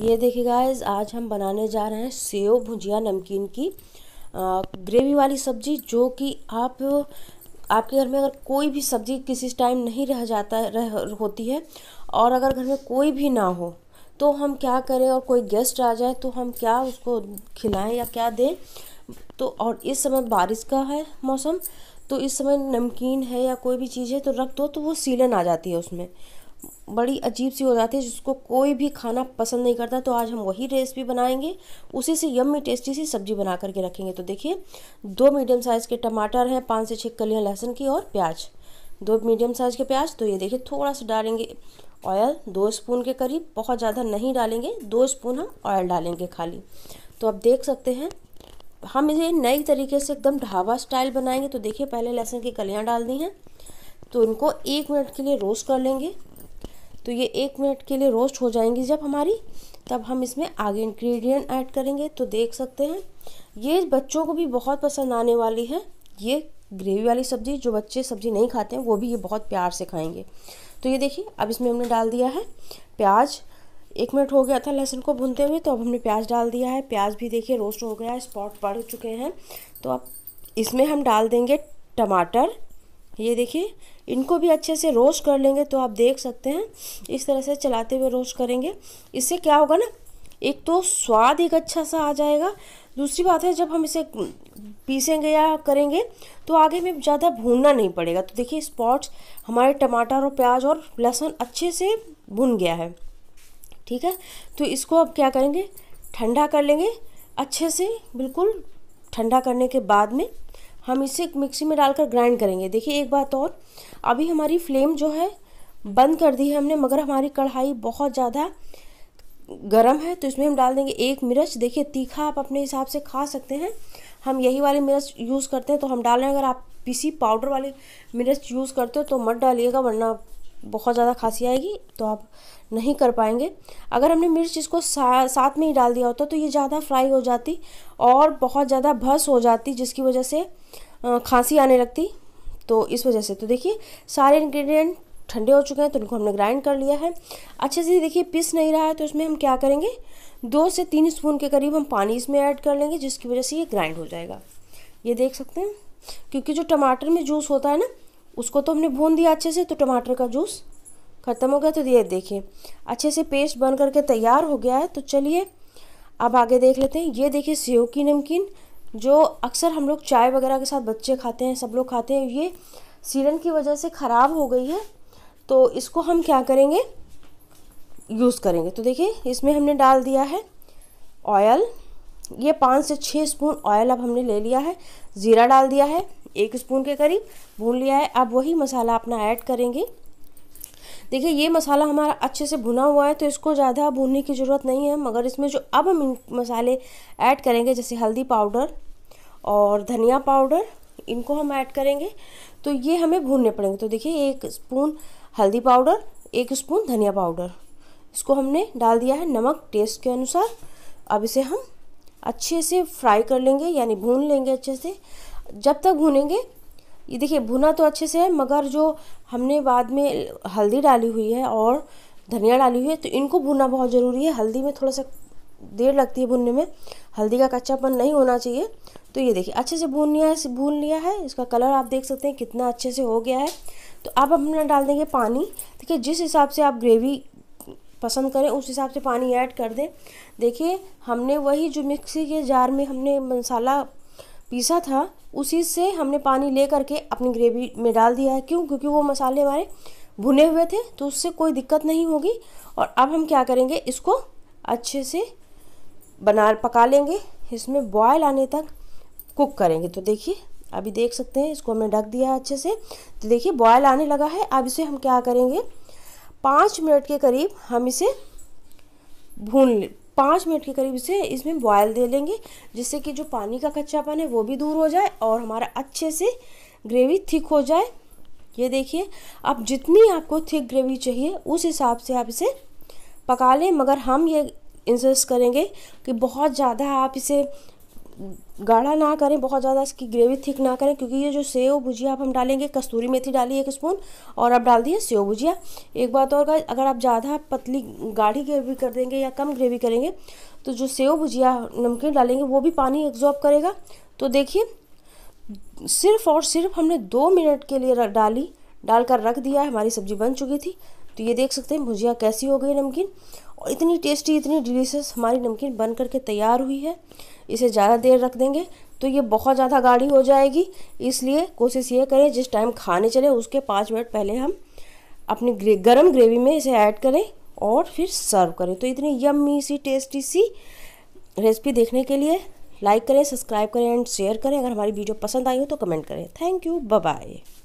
ये देखिए गाइज आज हम बनाने जा रहे हैं सेव भुजिया नमकीन की आ, ग्रेवी वाली सब्जी जो कि आप आपके घर में अगर कोई भी सब्जी किसी टाइम नहीं रह जाता रह होती है और अगर घर में कोई भी ना हो तो हम क्या करें और कोई गेस्ट आ जाए तो हम क्या उसको खिलाएं या क्या दें तो और इस समय बारिश का है मौसम तो इस समय नमकीन है या कोई भी चीज़ है तो रख दो तो वो सीलन आ जाती है उसमें बड़ी अजीब सी हो जाती है जिसको कोई भी खाना पसंद नहीं करता तो आज हम वही रेसिपी बनाएंगे उसी से यम्मी टेस्टी सी सब्जी बना करके रखेंगे तो देखिए दो मीडियम साइज़ के टमाटर हैं पाँच से छः कलियाँ लहसुन की और प्याज दो मीडियम साइज़ के प्याज तो ये देखिए थोड़ा सा डालेंगे ऑयल दो स्पून के करीब बहुत ज़्यादा नहीं डालेंगे दो स्पून हम ऑयल डालेंगे खाली तो आप देख सकते हैं हम इसे नई तरीके से एकदम ढाबा स्टाइल बनाएंगे तो देखिए पहले लहसुन की कलियाँ डाल दी हैं तो इनको एक मिनट के लिए रोस्ट कर लेंगे तो ये एक मिनट के लिए रोस्ट हो जाएंगी जब हमारी तब हम इसमें आगे इंग्रेडिएंट ऐड करेंगे तो देख सकते हैं ये बच्चों को भी बहुत पसंद आने वाली है ये ग्रेवी वाली सब्ज़ी जो बच्चे सब्ज़ी नहीं खाते हैं वो भी ये बहुत प्यार से खाएंगे तो ये देखिए अब इसमें हमने डाल दिया है प्याज एक मिनट हो गया था लहसुन को भूनते हुए तो अब हमने प्याज डाल दिया है प्याज भी देखिए रोस्ट हो गया है स्पॉट पड़ चुके हैं तो अब इसमें हम डाल देंगे टमाटर ये देखिए इनको भी अच्छे से रोस्ट कर लेंगे तो आप देख सकते हैं इस तरह से चलाते हुए रोस्ट करेंगे इससे क्या होगा ना एक तो स्वाद एक अच्छा सा आ जाएगा दूसरी बात है जब हम इसे पीसेंगे या करेंगे तो आगे में ज़्यादा भूनना नहीं पड़ेगा तो देखिए स्पॉट्स हमारे टमाटर और प्याज और लहसुन अच्छे से भुन गया है ठीक है तो इसको अब क्या करेंगे ठंडा कर लेंगे अच्छे से बिल्कुल ठंडा करने के बाद में हम इसे मिक्सी में डालकर ग्राइंड करेंगे देखिए एक बात और अभी हमारी फ्लेम जो है बंद कर दी है हमने मगर हमारी कढ़ाई बहुत ज़्यादा गरम है तो इसमें हम डाल देंगे एक मिर्च देखिए तीखा आप अपने हिसाब से खा सकते हैं हम यही वाली मिर्च यूज़ करते हैं तो हम डाल रहे हैं अगर आप पीसी पाउडर वाली मिर्च यूज़ करते हो तो मत डालिएगा वरना बहुत ज़्यादा खांसी आएगी तो आप नहीं कर पाएंगे अगर हमने मिर्च इसको सा, साथ में ही डाल दिया होता तो ये ज़्यादा फ्राई हो जाती और बहुत ज़्यादा भस हो जाती जिसकी वजह से खांसी आने लगती तो इस वजह से तो देखिए सारे इंग्रेडिएंट ठंडे हो चुके हैं तो इनको हमने ग्राइंड कर लिया है अच्छे से देखिए पिस नहीं रहा है तो इसमें हम क्या करेंगे दो से तीन स्पून के करीब हम पानी इसमें ऐड कर लेंगे जिसकी वजह से ये ग्राइंड हो जाएगा ये देख सकते हैं क्योंकि जो टमाटर में जूस होता है ना उसको तो हमने भून दिया अच्छे से तो टमाटर का जूस ख़त्म हो गया तो ये देखिए अच्छे से पेस्ट बन करके तैयार हो गया है तो चलिए अब आगे देख लेते हैं ये देखिए सेव की नमकीन जो अक्सर हम लोग चाय वगैरह के साथ बच्चे खाते हैं सब लोग खाते हैं ये सीलन की वजह से ख़राब हो गई है तो इसको हम क्या करेंगे यूज़ करेंगे तो देखिए इसमें हमने डाल दिया है ऑयल ये पाँच से छः स्पून ऑयल अब हमने ले लिया है ज़ीरा डाल दिया है एक स्पून के करीब भून लिया है अब वही मसाला अपना ऐड करेंगे देखिए ये मसाला हमारा अच्छे से भुना हुआ है तो इसको ज़्यादा भूनने की ज़रूरत नहीं है मगर इसमें जो अब हम मसाले ऐड करेंगे जैसे हल्दी पाउडर और धनिया पाउडर इनको हम ऐड करेंगे तो ये हमें भूनने पड़ेंगे तो देखिए एक स्पून हल्दी पाउडर एक स्पून धनिया पाउडर इसको हमने डाल दिया है नमक टेस्ट के अनुसार अब इसे हम अच्छे से फ्राई कर लेंगे यानी भून लेंगे अच्छे से जब तक भूनेंगे ये देखिए भुना तो अच्छे से है मगर जो हमने बाद में हल्दी डाली हुई है और धनिया डाली हुई है तो इनको भुनना बहुत ज़रूरी है हल्दी में थोड़ा सा देर लगती है भुनने में हल्दी का कच्चापन नहीं होना चाहिए तो ये देखिए अच्छे से भून लिया है भून लिया है इसका कलर आप देख सकते हैं कितना अच्छे से हो गया है तो अब अपना डाल देंगे पानी देखिए जिस हिसाब से आप ग्रेवी पसंद करें उस हिसाब से पानी ऐड कर दें देखिए हमने वही जो मिक्सी के जार में हमने मसाला पीसा था उसी से हमने पानी ले करके अपनी ग्रेवी में डाल दिया है क्यों क्योंकि वो मसाले हमारे भुने हुए थे तो उससे कोई दिक्कत नहीं होगी और अब हम क्या करेंगे इसको अच्छे से बना पका लेंगे इसमें बॉयल आने तक कुक करेंगे तो देखिए अभी देख सकते हैं इसको हमने ढक दिया अच्छे से तो देखिए बॉयल आने लगा है अब इसे हम क्या करेंगे पाँच मिनट के करीब हम इसे भून पाँच मिनट के करीब इसे इसमें बॉयल दे लेंगे जिससे कि जो पानी का कच्चापन है वो भी दूर हो जाए और हमारा अच्छे से ग्रेवी थिक हो जाए ये देखिए अब जितनी आपको थिक ग्रेवी चाहिए उस हिसाब से आप इसे पका लें मगर हम ये इंसस्ट करेंगे कि बहुत ज़्यादा आप इसे गाढ़ा ना करें बहुत ज़्यादा इसकी ग्रेवी थिक ना करें क्योंकि ये जो सेव भुजिया आप हम डालेंगे कस्तूरी मेथी डाली एक स्पून और अब डाल दिए सेव भुजिया एक बात और का अगर आप ज़्यादा पतली गाढ़ी ग्रेवी कर देंगे या कम ग्रेवी करेंगे तो जो सेव भुजिया नमकीन डालेंगे वो भी पानी एब्जॉर्ब करेगा तो देखिए सिर्फ और सिर्फ हमने दो मिनट के लिए डाली डालकर रख दिया हमारी सब्जी बन चुकी थी तो ये देख सकते हैं भुजिया कैसी हो गई नमकीन और इतनी टेस्टी इतनी डिलीशियस हमारी नमकीन बन करके तैयार हुई है इसे ज़्यादा देर रख देंगे तो ये बहुत ज़्यादा गाढ़ी हो जाएगी इसलिए कोशिश ये करें जिस टाइम खाने चले उसके पाँच मिनट पहले हम अपनी ग्रे, गरम ग्रेवी में इसे ऐड करें और फिर सर्व करें तो इतनी यम्मी सी टेस्टी सी रेसिपी देखने के लिए लाइक करें सब्सक्राइब करें एंड शेयर करें अगर हमारी वीडियो पसंद आई हो तो कमेंट करें थैंक यू बाय